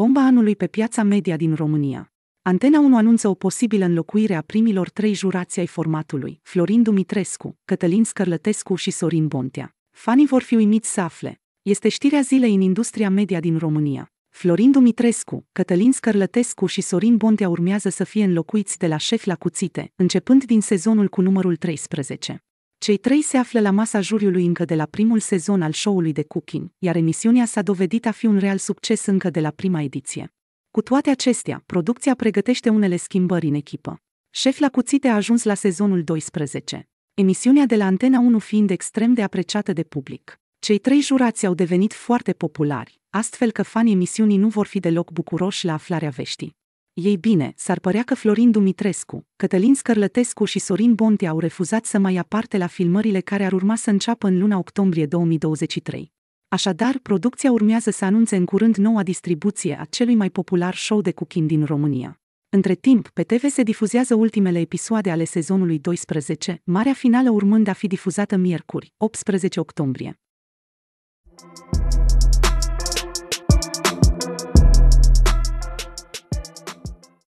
bomba anului pe piața media din România. Antena 1 anunță o posibilă înlocuire a primilor trei jurați ai formatului, Florin Dumitrescu, Cătălin Scărlătescu și Sorin Bontea. Fanii vor fi uimiți să afle. Este știrea zilei în industria media din România. Florin Dumitrescu, Cătălin Scărlătescu și Sorin Bontea urmează să fie înlocuiți de la șef la cuțite, începând din sezonul cu numărul 13. Cei trei se află la masa juriului încă de la primul sezon al show-ului de cooking, iar emisiunea s-a dovedit a fi un real succes încă de la prima ediție. Cu toate acestea, producția pregătește unele schimbări în echipă. Șef la cuțite a ajuns la sezonul 12, emisiunea de la Antena 1 fiind extrem de apreciată de public. Cei trei jurați au devenit foarte populari, astfel că fanii emisiunii nu vor fi deloc bucuroși la aflarea veștii. Ei bine, s-ar părea că Florin Dumitrescu, Cătălin Scărlătescu și Sorin Bonte au refuzat să mai ia parte la filmările care ar urma să înceapă în luna octombrie 2023. Așadar, producția urmează să anunțe în curând noua distribuție a celui mai popular show de cooking din România. Între timp, pe TV se difuzează ultimele episoade ale sezonului 12, marea finală urmând a fi difuzată miercuri, 18 octombrie.